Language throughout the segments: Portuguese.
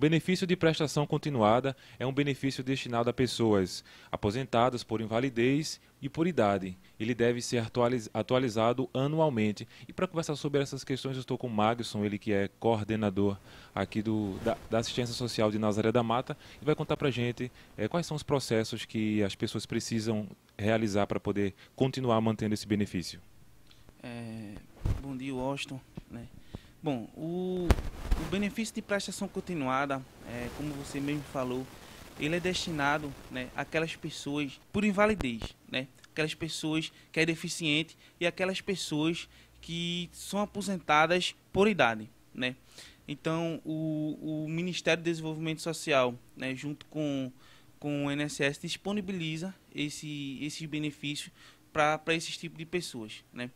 benefício de prestação continuada é um benefício destinado a pessoas aposentadas por invalidez e por idade. Ele deve ser atualizado anualmente. E para conversar sobre essas questões, eu estou com o Magson, ele que é coordenador aqui do, da, da Assistência Social de Nazaré da Mata, e vai contar para a gente é, quais são os processos que as pessoas precisam realizar para poder continuar mantendo esse benefício. É, bom dia, Washington. Né? Bom, o, o benefício de prestação continuada, é, como você mesmo falou, ele é destinado né, àquelas pessoas por invalidez, né? aquelas pessoas que é deficiente e aquelas pessoas que são aposentadas por idade. Né? Então, o, o Ministério do Desenvolvimento Social, né, junto com, com o INSS, disponibiliza esse, esse benefício para esses tipos de pessoas. Né?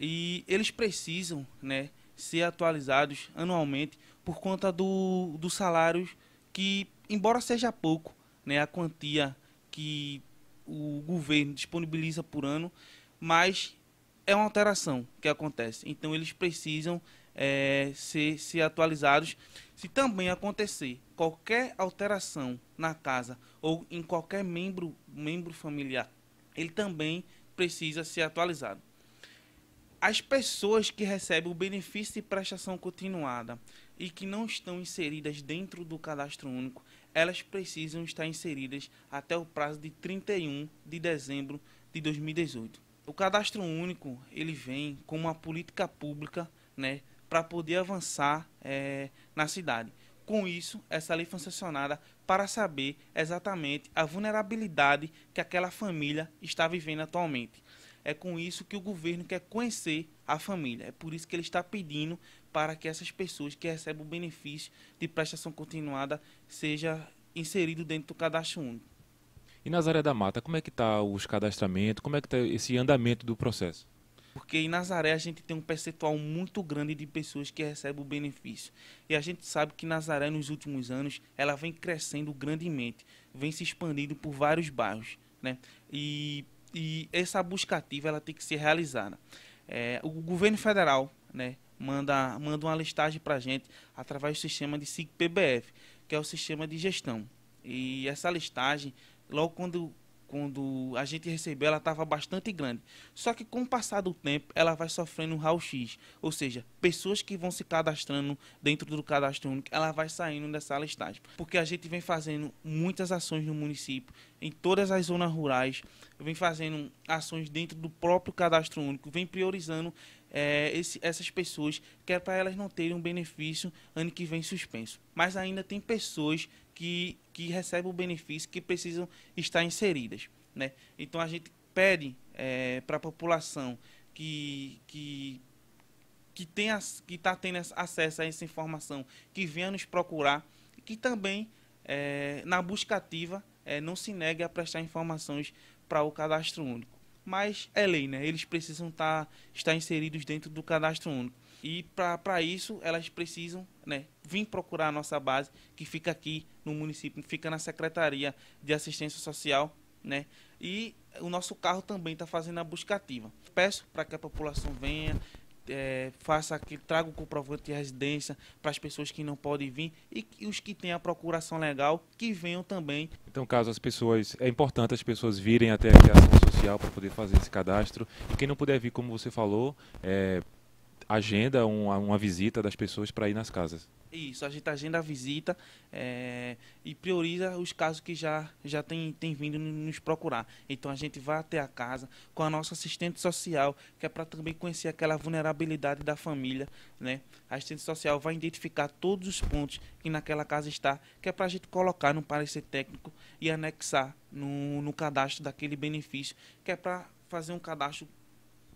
E eles precisam né, ser atualizados anualmente por conta do, dos salários que, embora seja pouco, né, a quantia que o governo disponibiliza por ano, mas é uma alteração que acontece. Então eles precisam é, ser, ser atualizados. Se também acontecer qualquer alteração na casa ou em qualquer membro, membro familiar, ele também precisa ser atualizado as pessoas que recebem o benefício de prestação continuada e que não estão inseridas dentro do cadastro único, elas precisam estar inseridas até o prazo de 31 de dezembro de 2018. O cadastro único ele vem como uma política pública né, para poder avançar é, na cidade. Com isso, essa lei foi sancionada para saber exatamente a vulnerabilidade que aquela família está vivendo atualmente. É com isso que o governo quer conhecer a família. É por isso que ele está pedindo para que essas pessoas que recebem o benefício de prestação continuada seja inserido dentro do cadastro único. E Nazaré da Mata, como é que está os cadastramentos? Como é que está esse andamento do processo? Porque em Nazaré a gente tem um percentual muito grande de pessoas que recebem o benefício. E a gente sabe que Nazaré, nos últimos anos, ela vem crescendo grandemente, vem se expandindo por vários bairros. Né? E e essa busca ativa ela tem que ser realizada. É, o governo federal né, manda, manda uma listagem para a gente através do sistema de SIG-PBF, que é o sistema de gestão. E essa listagem, logo quando quando a gente recebeu, ela estava bastante grande. Só que com o passar do tempo, ela vai sofrendo um raio-x, ou seja, pessoas que vão se cadastrando dentro do cadastro único, ela vai saindo dessa listagem. Porque a gente vem fazendo muitas ações no município, em todas as zonas rurais, vem fazendo ações dentro do próprio cadastro único, vem priorizando é, esse, essas pessoas, que é para elas não terem um benefício ano que vem suspenso. Mas ainda tem pessoas que, que recebem o benefício, que precisam estar inseridas. Né? Então a gente pede é, para a população que, que que tem que está tendo acesso a essa informação, que venha nos procurar, que também é, na busca ativa é, não se negue a prestar informações para o cadastro único. Mas é lei, né? Eles precisam tá, estar inseridos dentro do cadastro único. E para isso elas precisam né, vir procurar a nossa base, que fica aqui no município, fica na Secretaria de Assistência Social. Né? E o nosso carro também está fazendo a busca ativa. Peço para que a população venha, é, faça que traga o comprovante de residência para as pessoas que não podem vir e, os que têm a procuração legal que venham também. Então, caso as pessoas, é importante as pessoas virem até a ação social para poder fazer esse cadastro e quem não puder vir, como você falou, é, agenda uma, uma visita das pessoas para ir nas casas. Isso, a gente agenda a visita é, e prioriza os casos que já, já tem, tem vindo nos procurar. Então a gente vai até a casa com a nossa assistente social, que é para também conhecer aquela vulnerabilidade da família. Né? A assistente social vai identificar todos os pontos que naquela casa está, que é para a gente colocar no parecer técnico e anexar no, no cadastro daquele benefício, que é para fazer um cadastro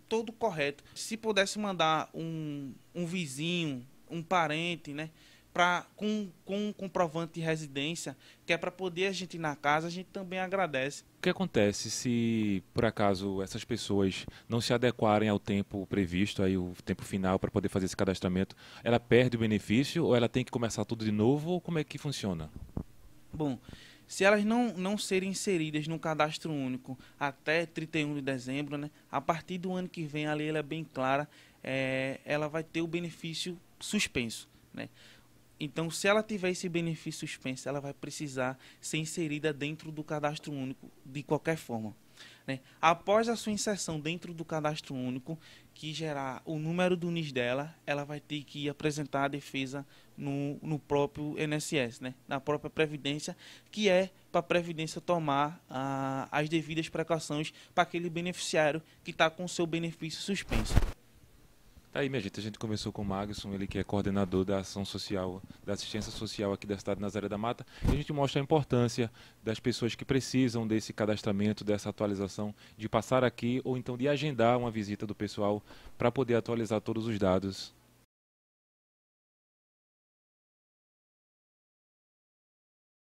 todo correto. Se pudesse mandar um, um vizinho, um parente, né? Pra, com, com um comprovante de residência, que é para poder a gente ir na casa, a gente também agradece. O que acontece se, por acaso, essas pessoas não se adequarem ao tempo previsto, aí o tempo final para poder fazer esse cadastramento? Ela perde o benefício ou ela tem que começar tudo de novo? Ou como é que funciona? Bom, se elas não, não serem inseridas no cadastro único até 31 de dezembro, né, a partir do ano que vem, a lei é bem clara, é, ela vai ter o benefício suspenso. Né? Então, se ela tiver esse benefício suspenso, ela vai precisar ser inserida dentro do cadastro único de qualquer forma. Né? Após a sua inserção dentro do cadastro único, que gerar o número do NIS dela, ela vai ter que apresentar a defesa no, no próprio INSS, né? na própria Previdência, que é para a Previdência tomar ah, as devidas precauções para aquele beneficiário que está com seu benefício suspenso. Tá aí, minha gente. A gente começou com o Magson, ele que é coordenador da ação social, da assistência social aqui da cidade de Nazaré da Mata. E a gente mostra a importância das pessoas que precisam desse cadastramento, dessa atualização, de passar aqui ou então de agendar uma visita do pessoal para poder atualizar todos os dados